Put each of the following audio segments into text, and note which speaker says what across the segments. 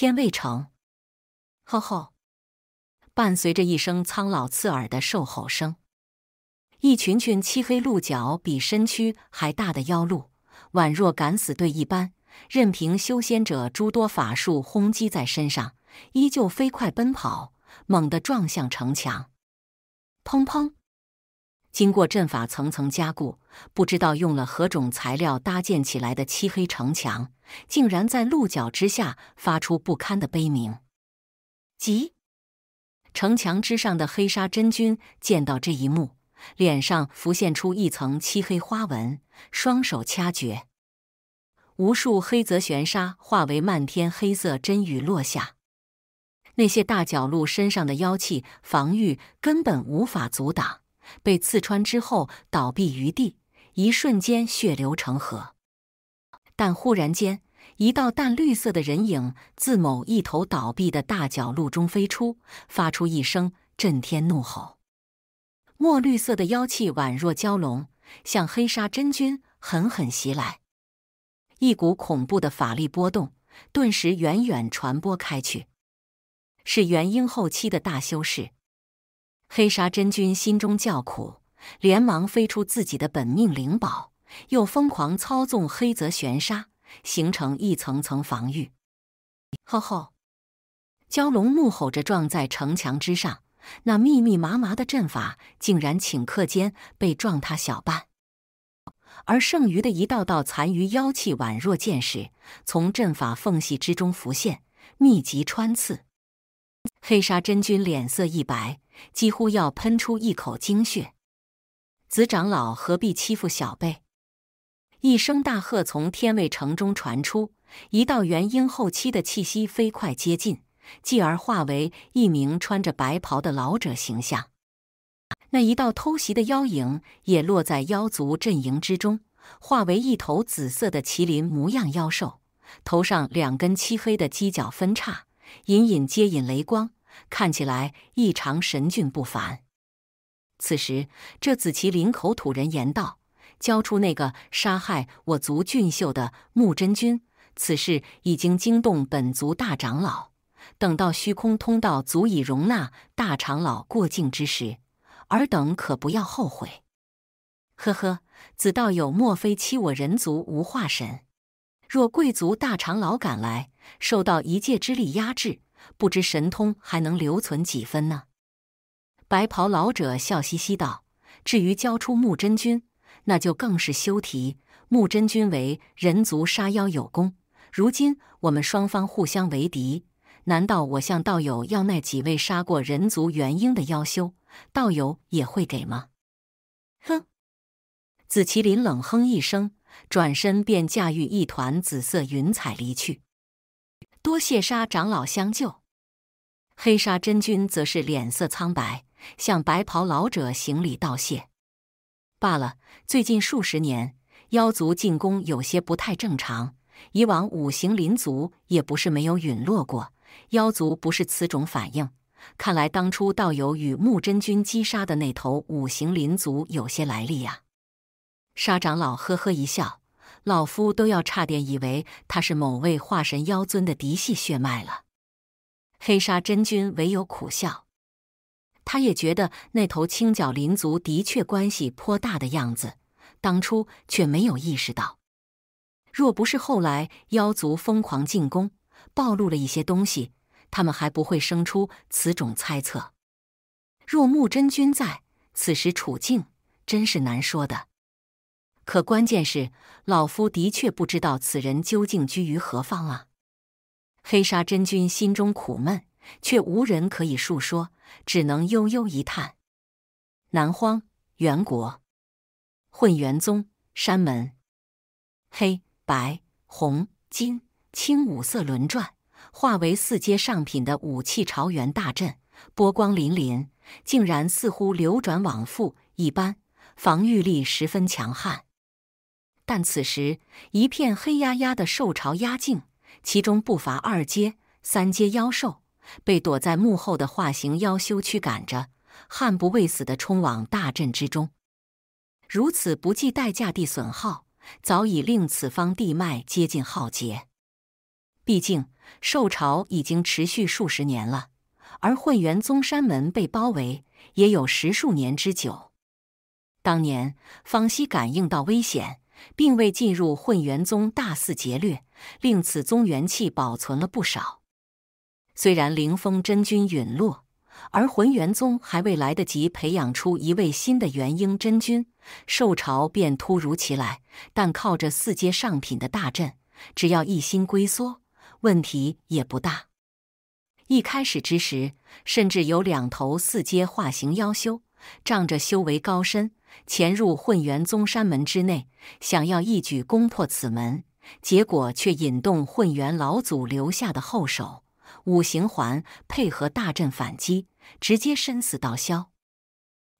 Speaker 1: 天未成。吼吼！伴随着一声苍老刺耳的兽吼声，一群群漆黑鹿角比身躯还大的妖鹿，宛若敢死队一般，任凭修仙者诸多法术轰击在身上，依旧飞快奔跑，猛地撞向城墙，砰砰！经过阵法层层加固，不知道用了何种材料搭建起来的漆黑城墙，竟然在鹿角之下发出不堪的悲鸣。急！城墙之上的黑沙真君见到这一幕，脸上浮现出一层漆黑花纹，双手掐诀，无数黑泽玄沙化为漫天黑色真雨落下。那些大角鹿身上的妖气防御根本无法阻挡。被刺穿之后，倒毙于地，一瞬间血流成河。但忽然间，一道淡绿色的人影自某一头倒闭的大角鹿中飞出，发出一声震天怒吼。墨绿色的妖气宛若蛟龙，向黑沙真君狠狠袭来。一股恐怖的法力波动顿时远远传播开去，是元婴后期的大修士。黑沙真君心中叫苦，连忙飞出自己的本命灵宝，又疯狂操纵黑泽玄沙，形成一层层防御。吼吼！蛟龙怒吼着撞在城墙之上，那密密麻麻的阵法竟然顷刻间被撞塌小半，而剩余的一道道残余妖气宛若箭矢，从阵法缝隙之中浮现，密集穿刺。黑沙真君脸色一白。几乎要喷出一口精血，子长老何必欺负小辈？一声大喝从天卫城中传出，一道元婴后期的气息飞快接近，继而化为一名穿着白袍的老者形象。那一道偷袭的妖影也落在妖族阵营之中，化为一头紫色的麒麟模样妖兽，头上两根漆黑的犄角分叉，隐隐接引雷光。看起来异常神俊不凡。此时，这紫麒麟口吐人言道：“交出那个杀害我族俊秀的木真君，此事已经惊动本族大长老。等到虚空通道足以容纳大长老过境之时，尔等可不要后悔。”呵呵，子道友，莫非欺我人族无化神？若贵族大长老赶来，受到一界之力压制。不知神通还能留存几分呢？白袍老者笑嘻嘻道：“至于交出木真君，那就更是休提。木真君为人族杀妖有功，如今我们双方互相为敌，难道我向道友要那几位杀过人族元婴的妖修，道友也会给吗？”哼！紫麒麟冷哼一声，转身便驾驭一团紫色云彩离去。多谢沙长老相救，黑沙真君则是脸色苍白，向白袍老者行礼道谢。罢了，最近数十年妖族进攻有些不太正常，以往五行灵族也不是没有陨落过，妖族不是此种反应。看来当初道友与木真君击杀的那头五行灵族有些来历啊！沙长老呵呵一笑。老夫都要差点以为他是某位化神妖尊的嫡系血脉了。黑沙真君唯有苦笑，他也觉得那头青角灵族的确关系颇大的样子，当初却没有意识到。若不是后来妖族疯狂进攻，暴露了一些东西，他们还不会生出此种猜测。若木真君在此时处境，真是难说的。可关键是，老夫的确不知道此人究竟居于何方啊！黑沙真君心中苦闷，却无人可以述说，只能悠悠一叹。南荒元国，混元宗山门，黑白红金青五色轮转，化为四阶上品的武器朝元大阵，波光粼粼，竟然似乎流转往复一般，防御力十分强悍。但此时，一片黑压压的兽潮压境，其中不乏二阶、三阶妖兽，被躲在幕后的化形妖修驱赶着，悍不畏死地冲往大阵之中。如此不计代价地损耗，早已令此方地脉接近浩劫。毕竟，兽潮已经持续数十年了，而混元宗山门被包围也有十数年之久。当年，方希感应到危险。并未进入混元宗大肆劫掠，令此宗元气保存了不少。虽然灵风真君陨落，而混元宗还未来得及培养出一位新的元婴真君，受潮便突如其来。但靠着四阶上品的大阵，只要一心龟缩，问题也不大。一开始之时，甚至有两头四阶化形妖修。仗着修为高深，潜入混元宗山门之内，想要一举攻破此门，结果却引动混元老祖留下的后手——五行环，配合大阵反击，直接身死道消。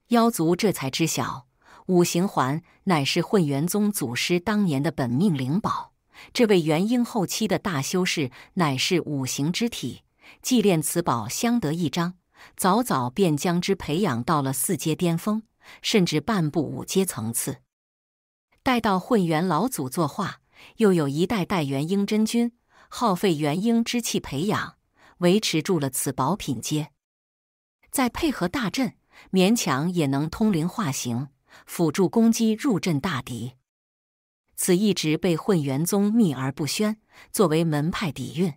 Speaker 1: 妖族这才知晓，五行环乃是混元宗祖师当年的本命灵宝。这位元婴后期的大修士，乃是五行之体，祭炼此宝，相得益彰。早早便将之培养到了四阶巅峰，甚至半步五阶层次。待到混元老祖作画，又有一代代元婴真君耗费元婴之气培养，维持住了此宝品阶。再配合大阵，勉强也能通灵化形，辅助攻击入阵大敌。此一直被混元宗秘而不宣，作为门派底蕴。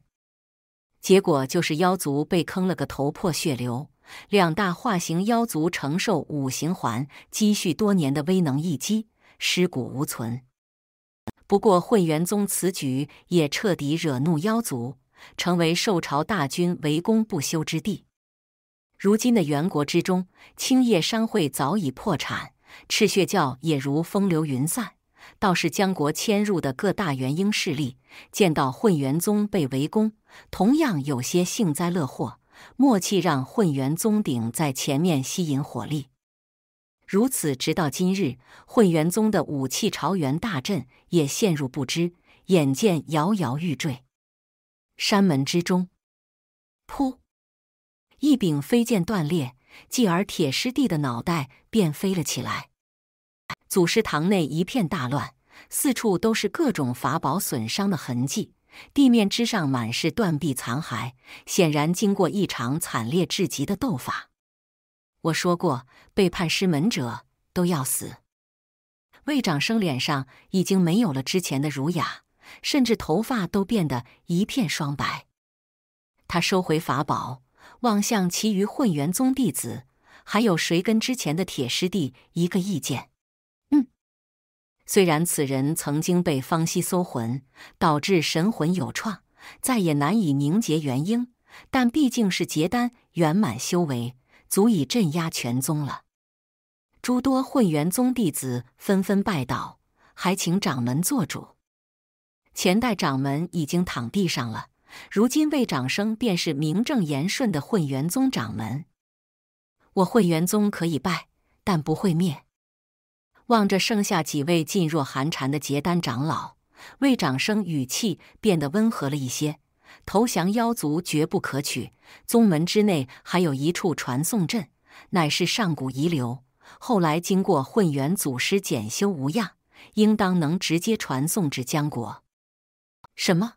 Speaker 1: 结果就是妖族被坑了个头破血流，两大化形妖族承受五行环积蓄多年的威能一击，尸骨无存。不过混元宗此举也彻底惹怒妖族，成为兽朝大军围攻不休之地。如今的元国之中，青叶商会早已破产，赤血教也如风流云散。倒是江国迁入的各大元婴势力，见到混元宗被围攻，同样有些幸灾乐祸，默契让混元宗顶在前面吸引火力。如此，直到今日，混元宗的武器朝元大阵也陷入不支，眼见摇摇欲坠。山门之中，噗，一柄飞剑断裂，继而铁师弟的脑袋便飞了起来。祖师堂内一片大乱，四处都是各种法宝损伤的痕迹，地面之上满是断臂残骸，显然经过一场惨烈至极的斗法。我说过，背叛师门者都要死。魏长生脸上已经没有了之前的儒雅，甚至头发都变得一片霜白。他收回法宝，望向其余混元宗弟子，还有谁跟之前的铁师弟一个意见？虽然此人曾经被方西搜魂，导致神魂有创，再也难以凝结元婴，但毕竟是结丹圆满修为，足以镇压全宗了。诸多混元宗弟子纷纷拜倒，还请掌门做主。前代掌门已经躺地上了，如今魏长生便是名正言顺的混元宗掌门。我混元宗可以拜，但不会灭。望着剩下几位噤若寒蝉的结丹长老，魏长生语气变得温和了一些。投降妖族绝不可取，宗门之内还有一处传送阵，乃是上古遗留，后来经过混元祖师检修无恙，应当能直接传送至江国。什么？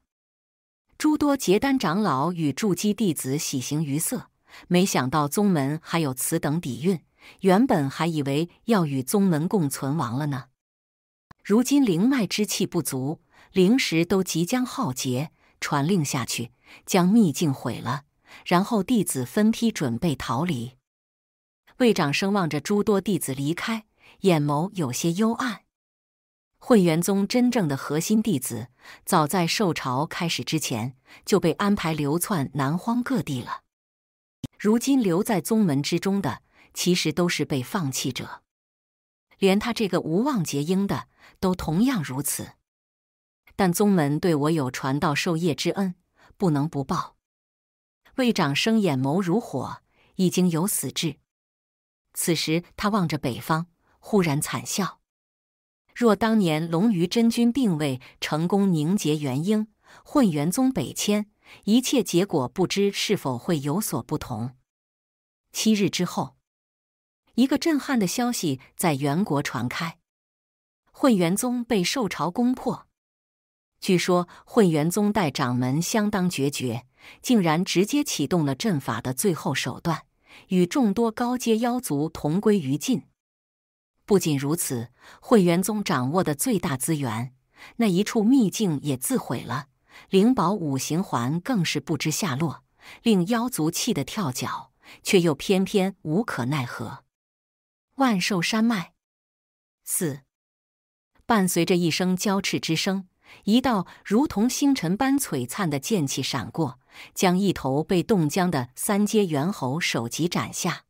Speaker 1: 诸多结丹长老与筑基弟子喜形于色，没想到宗门还有此等底蕴。原本还以为要与宗门共存亡了呢，如今灵脉之气不足，灵石都即将耗竭。传令下去，将秘境毁了，然后弟子分批准备逃离。魏长生望着诸多弟子离开，眼眸有些幽暗。混元宗真正的核心弟子，早在受朝开始之前就被安排流窜南荒各地了。如今留在宗门之中的。其实都是被放弃者，连他这个无望结婴的都同样如此。但宗门对我有传道授业之恩，不能不报。魏长生眼眸如火，已经有死志。此时他望着北方，忽然惨笑：“若当年龙鱼真君并未成功凝结元婴，混元宗北迁，一切结果不知是否会有所不同。”七日之后。一个震撼的消息在元国传开，混元宗被兽潮攻破。据说混元宗代掌门相当决绝，竟然直接启动了阵法的最后手段，与众多高阶妖族同归于尽。不仅如此，混元宗掌握的最大资源那一处秘境也自毁了，灵宝五行环更是不知下落，令妖族气得跳脚，却又偏偏无可奈何。万寿山脉，四。伴随着一声交斥之声，一道如同星辰般璀璨的剑气闪过，将一头被冻僵的三阶猿猴首级斩下。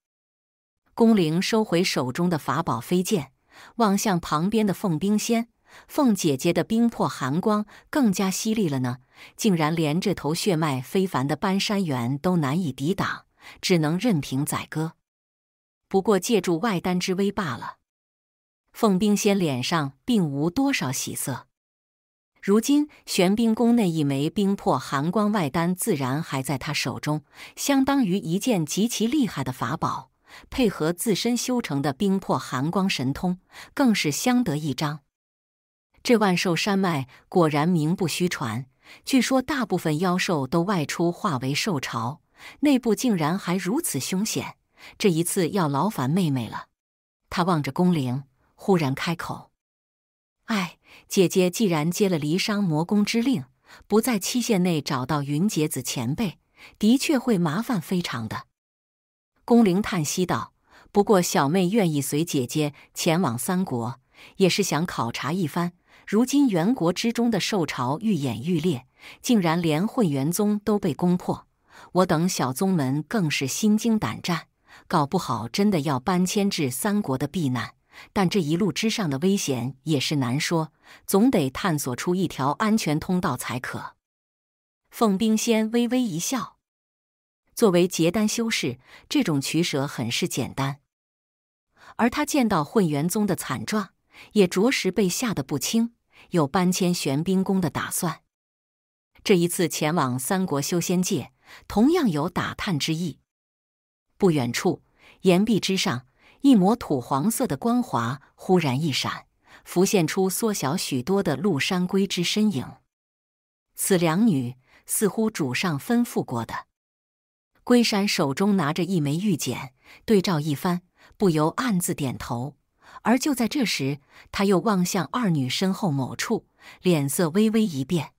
Speaker 1: 宫灵收回手中的法宝飞剑，望向旁边的凤冰仙，凤姐姐的冰魄寒光更加犀利了呢，竟然连这头血脉非凡的搬山猿都难以抵挡，只能任凭宰割。不过借助外丹之威罢了。凤冰仙脸上并无多少喜色。如今玄冰宫那一枚冰魄寒光外丹自然还在他手中，相当于一件极其厉害的法宝，配合自身修成的冰魄寒光神通，更是相得益彰。这万寿山脉果然名不虚传，据说大部分妖兽都外出化为兽潮，内部竟然还如此凶险。这一次要劳烦妹妹了，他望着宫铃，忽然开口：“哎，姐姐，既然接了离殇魔宫之令，不在期限内找到云结子前辈，的确会麻烦非常的。”宫铃叹息道：“不过小妹愿意随姐姐前往三国，也是想考察一番。如今元国之中的受潮愈演愈烈，竟然连混元宗都被攻破，我等小宗门更是心惊胆战。”搞不好真的要搬迁至三国的避难，但这一路之上的危险也是难说，总得探索出一条安全通道才可。凤冰仙微微一笑，作为结丹修士，这种取舍很是简单。而他见到混元宗的惨状，也着实被吓得不轻，有搬迁玄冰宫的打算。这一次前往三国修仙界，同样有打探之意。不远处，岩壁之上，一抹土黄色的光华忽然一闪，浮现出缩小许多的陆山龟之身影。此两女似乎主上吩咐过的。龟山手中拿着一枚玉简，对照一番，不由暗自点头。而就在这时，他又望向二女身后某处，脸色微微一变。